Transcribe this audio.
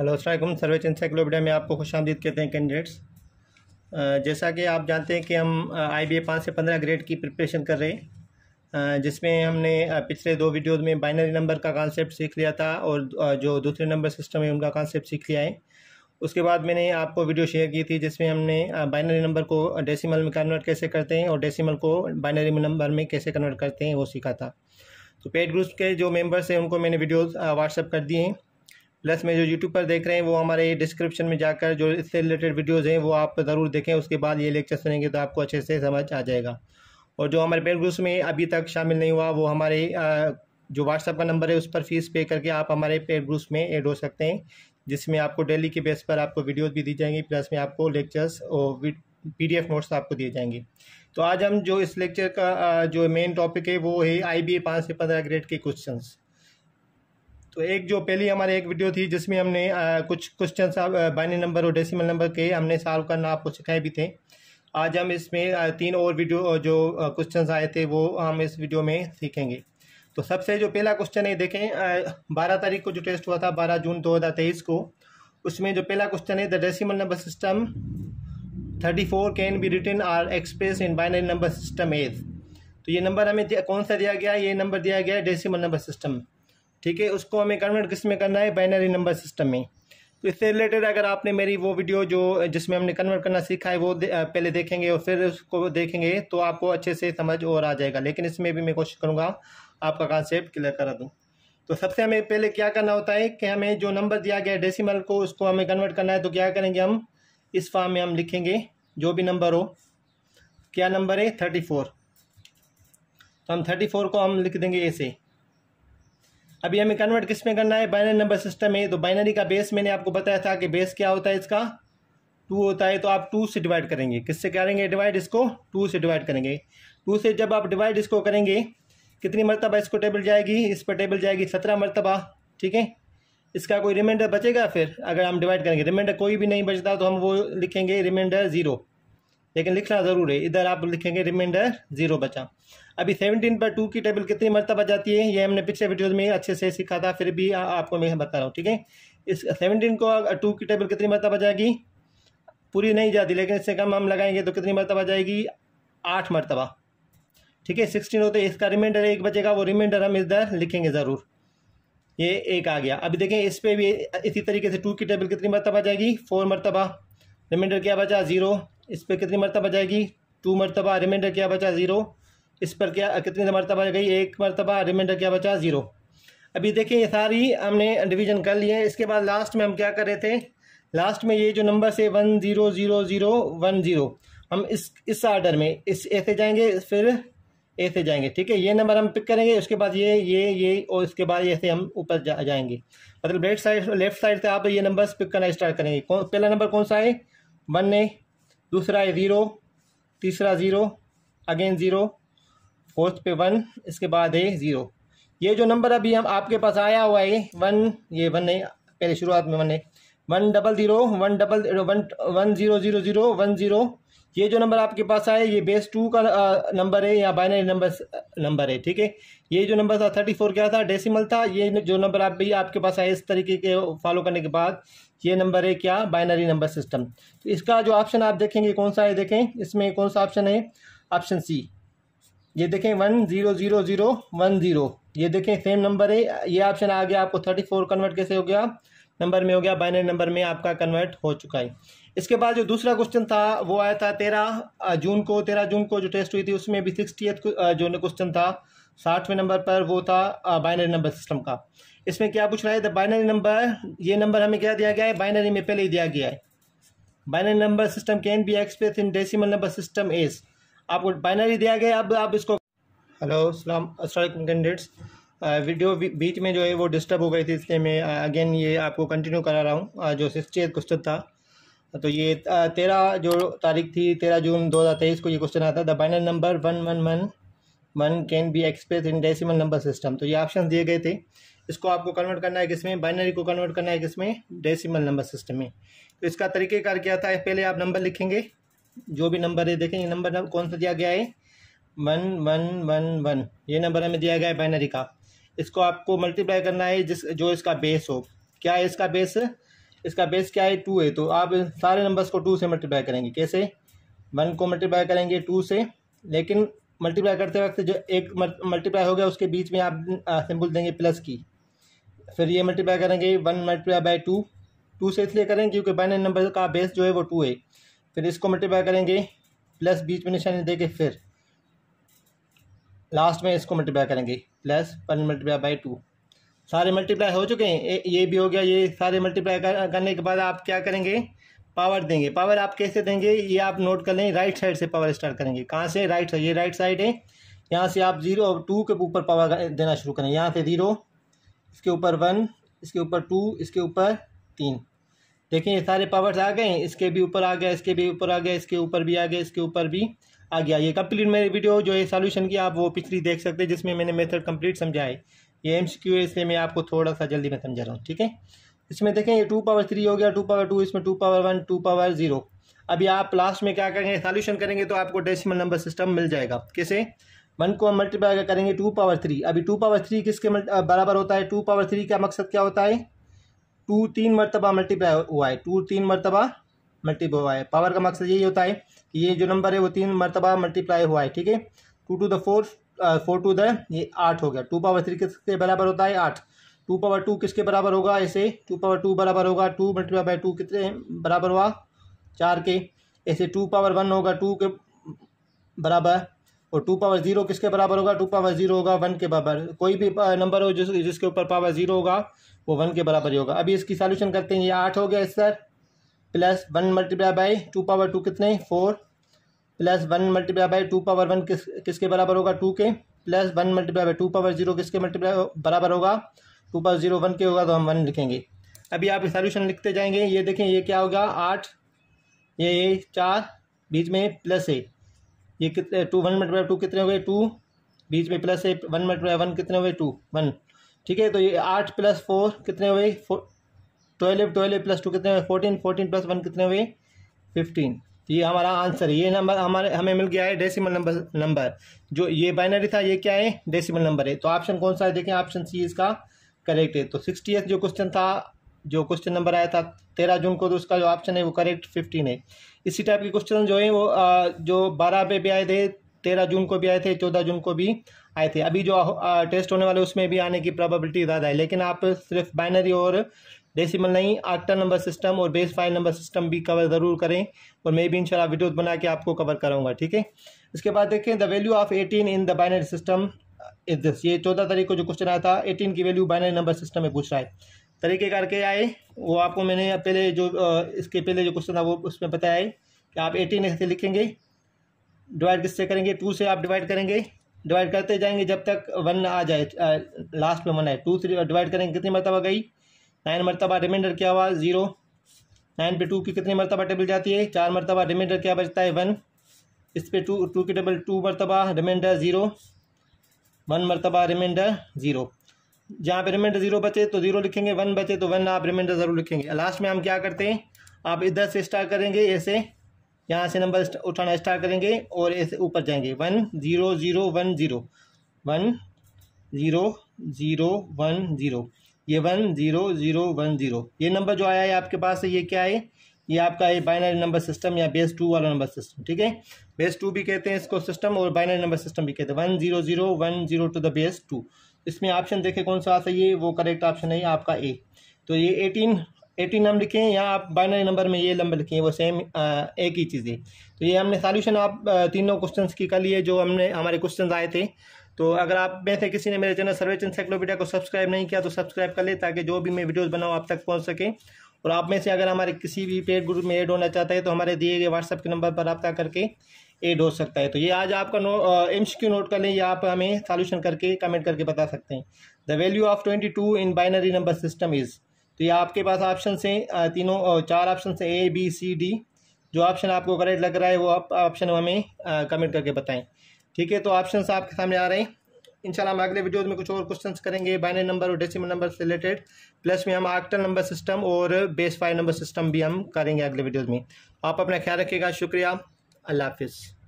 hello Aslam सर्वेच encyclopedia में आपको खुश आमदीद कहते हैं कैंडिडेट्स जैसा कि आप जानते हैं कि हम आई बी ए पाँच से पंद्रह ग्रेड की प्रिपरेशन कर रहे हैं जिसमें हमने पिछले दो वीडियोज़ में बाइनरी नंबर का कॉन्सेप्ट सीख लिया था और जो दूसरे नंबर सिस्टम है उनका कॉन्सेप्ट सीख लिया है उसके बाद मैंने आपको वीडियो शेयर की थी जिसमें हमने बाइनरी नंबर को डेसीमल में कन्वर्ट कैसे करते हैं और डेसीमल को बाइनरी नंबर में कैसे कन्वर्ट करते हैं वो सीखा था तो पेड ग्रुप के जो मेंबर्स हैं उनको मैंने वीडियोस व्हाट्सअप कर दिए हैं प्लस में जो यूट्यूब पर देख रहे हैं वो हमारे डिस्क्रिप्शन में जाकर जो इससे रिलेटेड वीडियोज़ हैं वो आप ज़रूर देखें उसके बाद ये लेक्चर सुनेंगे तो आपको अच्छे से समझ आ जाएगा और जो हमारे पेड ग्रुप्स में अभी तक शामिल नहीं हुआ वो हमारे जो व्हाट्सअप का नंबर है उस पर फीस पे करके आप हमारे पेड ग्रुप्स में ऐड हो सकते हैं जिसमें आपको डेली के बेस पर आपको वीडियोज़ भी दी जाएंगी प्लस में आपको लेक्चर्स और पीडीएफ नोट्स आपको दिए जाएंगे तो आज हम जो इस लेक्चर का जो मेन टॉपिक है वो है आई बी पाँच से पंद्रह ग्रेड के क्वेश्चंस तो एक जो पहली हमारी एक वीडियो थी जिसमें हमने आ, कुछ क्वेश्चन बाइनरी नंबर और डेसिमल नंबर के हमने सॉल्व करना आपको सिखाए भी थे आज हम इसमें तीन और वीडियो जो क्वेश्चन आए थे वो हम इस वीडियो में सीखेंगे तो सबसे जो पहला क्वेश्चन है देखें बारह तारीख को जो टेस्ट हुआ था बारह जून दो हज़ार तेईस को उसमें जो पहला क्वेश्चन है the decimal number system thirty four can be written or express in binary number system as तो ये नंबर हमें कौन सा दिया गया ये नंबर दिया गया है डेसीमल नंबर सिस्टम ठीक है उसको हमें कन्वर्ट किस में करना है बाइनरी नंबर सिस्टम में तो इससे रिलेटेड अगर आपने मेरी वो वीडियो जो जिसमें हमने कन्वर्ट करना सीखा है वो दे, पहले देखेंगे और फिर उसको देखेंगे तो आपको अच्छे से समझ और आ जाएगा लेकिन इसमें भी मैं कोशिश करूँगा आपका कॉन्सेप्ट क्लियर करा दूँ तो सबसे हमें पहले क्या करना होता है कि हमें जो नंबर दिया गया है को उसको हमें कन्वर्ट करना है तो क्या करेंगे हम इस फॉर्म में हम लिखेंगे जो भी नंबर हो क्या नंबर है थर्टी फोर तो हम थर्टी फोर को हम लिख देंगे ऐसे अभी हमें कन्वर्ट किस में करना है बाइनरी नंबर सिस्टम है तो बाइनरी का बेस मैंने आपको बताया था कि बेस क्या होता है इसका टू होता है तो आप टू से डिवाइड करेंगे किससे करेंगे डिवाइड इसको टू से डिवाइड करेंगे टू से जब आप डिवाइड इसको करेंगे कितनी मरतबा इसको टेबल जाएगी इस पर टेबल जाएगी सत्रह मरतबा ठीक है इसका कोई रिमाइंडर बचेगा फिर अगर हम डिवाइड करेंगे रिमाइंडर कोई भी नहीं बचता तो हम वो लिखेंगे रिमाइंडर ज़ीरो लेकिन लिखना ज़रूर है इधर आप लिखेंगे रिमाइंडर ज़ीरो बचा अभी सेवनटीन पर टू की टेबल कितनी मरतबा जाती है ये हमने पिछले वीडियोज में अच्छे से सीखा था फिर भी आ, आपको मैं बता रहा हूँ ठीक है इस सेवनटीन को टू की टेबल कितनी मरतबा जाएगी पूरी नहीं जाती लेकिन इससे कम हम लगाएंगे तो कितनी मरतबा जाएगी आठ मरतबा ठीक है सिक्सटीन होते इसका रिमाइंडर एक बचेगा वो रिमाइंडर हम इधर लिखेंगे ज़रूर ये एक आ गया अभी देखें इस पर भी इसी तरीके से टू की टेबल कितनी मरतबा जाएगी फोर मरतबा रिमाइंडर क्या बचा ज़ीरो इस पर कितनी मरतबा जाएगी टू मरतबा रिमाइंडर क्या बचा ज़ीरो इस पर क्या कितनी मरतबा गई एक मरतबा रिमाइंडर क्या बचा ज़ीरो अभी देखिए ये सारी हमने डिवीजन कर लिए इसके बाद लास्ट में हम क्या कर रहे थे लास्ट में ये जो नंबर से one zero zero zero one zero हम इस इस आर्डर में इस ऐसे जाएंगे फिर ऐसे जाएंगे ठीक है ये नंबर हम पिक करेंगे उसके बाद ये ये ये और इसके बाद ऐसे हम ऊपर जा जाएंगे मतलब लेफ्ट साइड लेफ्ट साइड से आप ये नंबर पिक करना स्टार्ट करेंगे कौन पहला नंबर कौन सा है वन है दूसरा है ज़ीरो तीसरा ज़ीरो अगेन ज़ीरो फोर्थ पे वन इसके बाद है ज़ीरो ये जो नंबर अभी हम आपके पास आया हुआ है वन ये वन है पहले शुरुआत में वन है one double zero one double one one zero zero zero one zero ये जो नंबर आपके पास आया ये बेस टू का नंबर है या बाइनरी नंबर नंबर है ठीक है ये जो नंबर था थर्टी फोर क्या था डेसिमल था ये जो नंबर आप भी आपके पास आया इस तरीके के फॉलो करने के बाद ये नंबर है क्या बाइनरी नंबर सिस्टम तो इसका जो ऑप्शन आप देखेंगे कौन सा है देखें इसमें कौन सा ऑप्शन है ऑप्शन सी ये देखें one zero zero zero one zero ये देखें सेम नंबर है ये ऑप्शन आ गया आपको थर्टी फोर कन्वर्ट कैसे हो गया नंबर में हो गया बाइनरी नंबर में आपका कन्वर्ट हो चुका है इसके बाद जो दूसरा क्वेश्चन था वो आया था तेरह जून को तेरह जून को जो टेस्ट हुई थी उसमें भी सिक्सटी जो क्वेश्चन था साठवें नंबर पर वो था बाइनरी नंबर सिस्टम का इसमें क्या पूछ रहा है द बाइनरी नंबर ये नंबर हमें क्या दिया गया है बाइनरी में पहले ही दिया गया है binary number system can be express in decimal number system as आपको बाइनरी दिया गया अब आप इसको हेलो सलाम असलम कैंडिडेट्स वीडियो बीच में जो है वो डिस्टर्ब हो गई थी इसलिए मैं अगेन uh, ये आपको कंटिन्यू करा रहा हूँ uh, जो सिक्सटी एट क्वेश्चन था तो ये uh, तेरह जो तारीख थी तेरह जून दो हज़ार तेईस को ये क्वेश्चन आता था the binary number one one one one can be express in decimal number system तो ये ऑप्शन दिए गए थे इसको आपको कन्वर्ट करना है किसमें बाइनरी को कन्वर्ट करना है किसमें डेसिमल नंबर सिस्टम में तो इसका तरीक़ेकार क्या था पहले आप नंबर लिखेंगे जो भी नंबर है देखें ये नंबर कौन सा दिया गया है वन वन वन वन ये नंबर हमें दिया गया है बाइनरी का इसको आपको मल्टीप्लाई करना है जिस जो इसका बेस हो क्या है इसका बेस इसका बेस क्या है टू है तो आप सारे नंबर्स को टू से मल्टीप्लाई करेंगे कैसे वन को मल्टीप्लाई करेंगे टू से लेकिन मल्टीप्लाई करते वक्त जो एक मल्टीप्लाई हो गया उसके बीच में आप सिंबल देंगे प्लस की फिर ये मल्टीप्लाई करेंगे one multiply by two two से इसलिए करेंगे क्योंकि बाइनरी नंबर का बेस जो है वो टू है फिर इसको मल्टीप्लाई करेंगे प्लस बीच में निशानी देके फिर लास्ट में इसको मल्टीप्लाई करेंगे plus one multiply by two सारे मल्टीप्लाई हो चुके हैं ये भी हो गया ये सारे मल्टीप्लाई कर, करने के बाद आप क्या करेंगे पावर देंगे पावर आप कैसे देंगे ये आप नोट कर लें राइट साइड से पावर स्टार्ट करेंगे कहाँ से राइट साइड ये राइट साइड है यहाँ से आप जीरो और टू के ऊपर पावर देना शुरू करें यहाँ से ज़ीरो इसके ऊपर वन इसके ऊपर टू इसके ऊपर तीन देखें ये सारे पावर्स आ गए इसके भी ऊपर आ गया इसके भी ऊपर आ गया इसके ऊपर भी आ गया इसके ऊपर भी आ गया ये कंप्लीट मेरी वीडियो जो है सोल्यूशन की आप वो पिछली देख सकते हैं जिसमें मैंने मेथड कंप्लीट समझा है ये एम्स क्यू है इसलिए मैं आपको थोड़ा सा जल्दी में समझा रहा हूँ ठीक है इसमें देखें ये टू पावर थ्री हो गया टू पावर टू इसमें two power one two power zero अभी आप लास्ट में क्या करेंगे सोल्यूशन करेंगे तो आपको डेसिमल नंबर सिस्टम मिल जाएगा कैसे वन को हम मल्टीप्लाई करेंगे टू पावर थ्री अभी टू पावर थ्री किसके बराबर होता है टू पावर थ्री का मकसद क्या होता है टू तीन मरतबा मल्टीप्लाई हुआ है टू तीन मरतबा मल्टीप्लाई हुआ है पावर का मकसद यही होता है कि ये जो नंबर है वो तीन मरतबा मल्टीप्लाई हुआ है ठीक है two two the four four two the ये आठ हो गया टू पावर थ्री किसके बराबर होता है आठ टू पावर टू किसके बराबर होगा ऐसे टू पावर टू बराबर होगा टू मल्टीप्लाई बाई टू कितने बराबर हुआ चार के ऐसे टू पावर वन होगा टू के बराबर और टू पावर ज़ीरो किसके बराबर होगा टू पावर ज़ीरो होगा वन के बराबर कोई भी नंबर हो जिस जिसके ऊपर पावर ज़ीरो होगा वो वन के बराबर ही होगा अभी इसकी सॉल्यूशन करते हैं ये आठ हो गया sir plus one multiply by two power two कितने four plus one multiply by two power one किस किसके बराबर होगा टू के plus one multiply by two power zero किसके मल्टीप्लाई बराबर होगा टू पावर ज़ीरो वन के होगा तो हम वन लिखेंगे अभी आप सॉल्यूशन लिखते जाएंगे ये देखें ये क्या होगा आठ ये चार बीच में प्लस ए ये कितने टू वन मल्टीप्लाई टू कितने हो गए टू बीच में प्लस है वन मल्टीप्लाई वन कितने हुए टू वन ठीक है तो ये आठ प्लस फोर कितने हुए ट्वेल्व ट्वेल्व प्लस टू कितने हुए फोर्टीन फोर्टीन प्लस वन कितने हुए फिफ्टीन तो ये हमारा आंसर है ये नंबर हमारे हमें मिल गया है डेसिमल नंबर नंबर जो ये बाइनरी था ये क्या है डेसिमल नंबर है तो ऑप्शन कौन सा है देखें ऑप्शन सी इसका करेक्ट है तो सिक्सटी जो क्वेश्चन था जो क्वेश्चन नंबर आया था तेरह जून को तो उसका जो ऑप्शन है वो करेक्ट फिफ्टीन है इसी टाइप के क्वेश्चन जो है वो आ, जो बारह पे भी आए थे तेरह जून को भी आए थे चौदह जून को भी आए थे अभी जो आ, टेस्ट होने वाले उसमें भी आने की प्रॉबिलिटी ज़्यादा है लेकिन आप सिर्फ बाइनरी और डेसिमल नहीं आक्टा नंबर सिस्टम और बेस फाइल नंबर सिस्टम भी कवर ज़रूर करें और मैं भी इंशाल्लाह वीडियोस बना के आपको कवर कराऊंगा ठीक है इसके बाद देखें the value of eighteen in the binary system is this ये चौदह तारीख को जो क्वेश्चन आया था एटीन की वैल्यू बाइनरी नंबर सिस्टम में पूछ रहा है तरीके करके आए वो आपको मैंने पहले जो इसके पहले जो क्वेश्चन था वो उसमें बताया है कि आप एटीन से लिखेंगे डिवाइड किससे करेंगे टू से आप डिवाइड करेंगे डिवाइड करते जाएंगे जब तक वन आ जाए लास्ट में वन आए टू से डिवाइड करेंगे कितनी मरतबा गई नाइन मरतबा रिमाइंडर क्या हुआ ज़ीरो नाइन पे टू की कितनी मरतबा टेबल जाती है चार मरतबा रिमाइंडर क्या बचता है वन इस पे टू टू की टेबल टू मरतबा रिमाइंडर ज़ीरो वन मरतबा रिमाइंडर ज़ीरो जहाँ पे रिमाइंडर जीरो बचे तो जीरो लिखेंगे वन बचे तो वन आप रिमाइंडर ज़रूर लिखेंगे लास्ट में हम क्या करते हैं आप इधर से स्टार्ट करेंगे ऐसे यहाँ से नंबर उठाना स्टार्ट करेंगे और ऐसे ऊपर जाएंगे one zero zero one zero one zero zero one zero ये one zero zero one zero ये नंबर जो आया है आपके पास ये क्या है ये आपका है बाइनरी नंबर सिस्टम या बेस टू वाला नंबर सिस्टम ठीक है बेस टू भी कहते हैं इसको सिस्टम और बाइनरी नंबर सिस्टम भी कहते हैं one zero zero one zero to the base two इसमें ऑप्शन देखें कौन सा सही है वो करेक्ट ऑप्शन है आपका ए तो ये एटीन एटीन नंबर लिखे हैं या आप बाइनरी नंबर में ये नंबर लिखे हैं वो सेम एक ही चीज़ है तो ये हमने सॉल्यूशन आप तीनों क्वेश्चन की कर लिए जो हमने हमारे क्वेश्चन आए थे तो अगर आप में से किसी ने मेरे चैनल सर्वेच इंसाइक्लोपीडिया को सब्सक्राइब नहीं किया तो सब्सक्राइब कर ले ताकि जो भी मैं वीडियोज बनाऊँ आप तक पहुँच सके और आप में से अगर हमारे किसी भी पेड ग्रुप में एड होना चाहता है तो हमारे दिए गए व्हाट्सअप के नंबर पर रब्ता करके एड हो सकता है तो ये आज आपका नो एम्स क्यू नोट कर लें या आप हमें सॉल्यूशन करके कमेंट करके बता सकते हैं the value of twenty two in binary number system is तो ये आपके पास ऑप्शन हैं तीनों चार ऑप्शन हैं ए बी सी डी जो ऑप्शन आपको करेक्ट लग रहा है वो आप ऑप्शन हमें कमेंट करके बताएं ठीक है तो ऑप्शन आपके सामने आ रहे हैं इंशाल्लाह हम अगले वीडियोज़ में कुछ और क्वेश्चंस करेंगे बाइनरी नंबर और डेसिमल नंबर से रिलेटेड प्लस में हम आक्टल नंबर सिस्टम और बेस फाइव नंबर सिस्टम भी हम करेंगे अगले वीडियोज़ में आप अपना ख्याल रखिएगा शुक्रिया अल्लाह हाफिज़